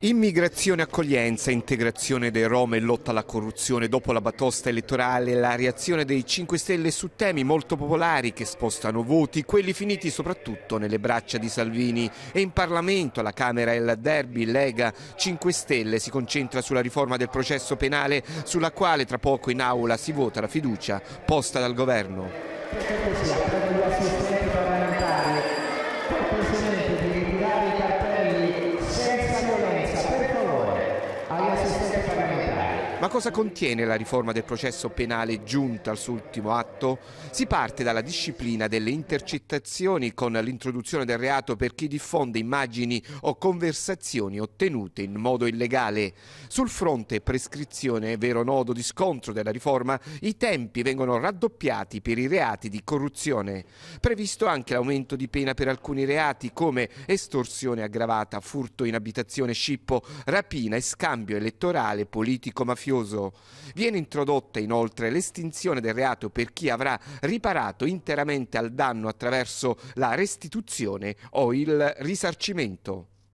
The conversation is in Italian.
Immigrazione, accoglienza, integrazione dei Rom e lotta alla corruzione. Dopo la batosta elettorale, la reazione dei 5 Stelle su temi molto popolari che spostano voti, quelli finiti soprattutto nelle braccia di Salvini. E in Parlamento, alla Camera e alla Derby, Lega 5 Stelle si concentra sulla riforma del processo penale, sulla quale tra poco in aula si vota la fiducia posta dal governo. Ma cosa contiene la riforma del processo penale giunta al suo ultimo atto? Si parte dalla disciplina delle intercettazioni con l'introduzione del reato per chi diffonde immagini o conversazioni ottenute in modo illegale. Sul fronte prescrizione, vero nodo di scontro della riforma, i tempi vengono raddoppiati per i reati di corruzione. Previsto anche l'aumento di pena per alcuni reati come estorsione aggravata, furto in abitazione, scippo, rapina e scambio elettorale politico-mafioso mafioso. Viene introdotta inoltre l'estinzione del reato per chi avrà riparato interamente al danno attraverso la restituzione o il risarcimento.